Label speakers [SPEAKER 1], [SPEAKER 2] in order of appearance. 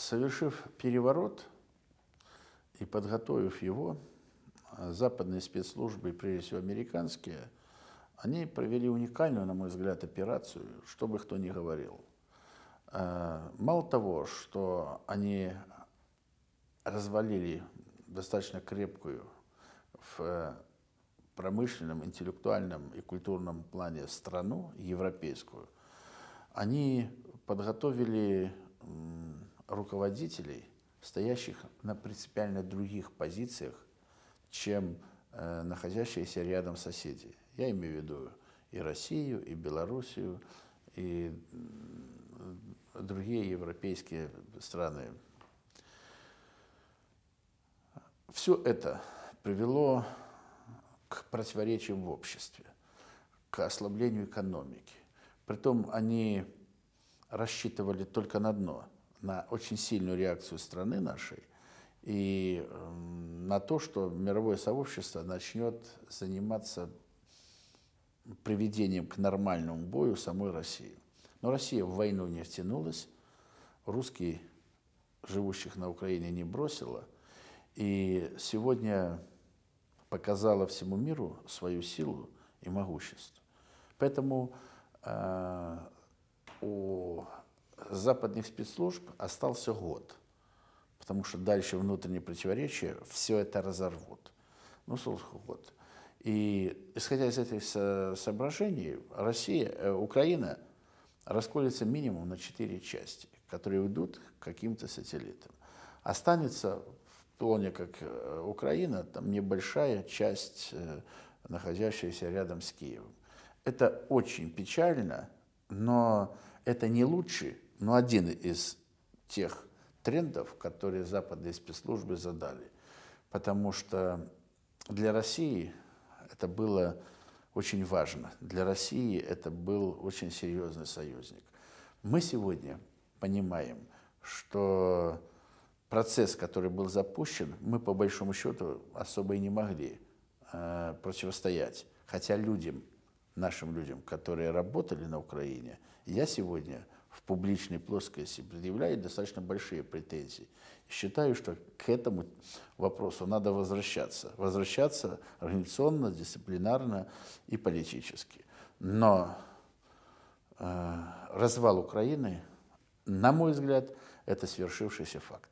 [SPEAKER 1] Совершив переворот и подготовив его, а, западные спецслужбы, прежде всего американские, они провели уникальную, на мой взгляд, операцию, что бы кто ни говорил. А, мало того, что они развалили достаточно крепкую в э, промышленном, интеллектуальном и культурном плане страну, европейскую, они подготовили руководителей, стоящих на принципиально других позициях, чем э, находящиеся рядом соседи. Я имею в виду и Россию, и Белоруссию, и другие европейские страны. Все это привело к противоречиям в обществе, к ослаблению экономики. Притом они рассчитывали только на дно – на очень сильную реакцию страны нашей и эм, на то, что мировое сообщество начнет заниматься приведением к нормальному бою самой России. Но Россия в войну не втянулась, русские, живущих на Украине, не бросила. И сегодня показала всему миру свою силу и могущество. Поэтому э, о западных спецслужб остался год, потому что дальше внутренние противоречия все это разорвут. Ну, солнце год. И исходя из этих соображений, Россия, э, Украина расколется минимум на четыре части, которые уйдут к каким-то сателлитам. Останется в плане, как э, Украина, там небольшая часть, э, находящаяся рядом с Киевом. Это очень печально, но это не лучший ну, один из тех трендов, которые западные спецслужбы задали. Потому что для России это было очень важно. Для России это был очень серьезный союзник. Мы сегодня понимаем, что процесс, который был запущен, мы по большому счету особо и не могли э, противостоять. Хотя людям, нашим людям, которые работали на Украине, я сегодня в публичной плоскости предъявляет достаточно большие претензии. Считаю, что к этому вопросу надо возвращаться. Возвращаться организационно, дисциплинарно и политически. Но э, развал Украины, на мой взгляд, это свершившийся факт.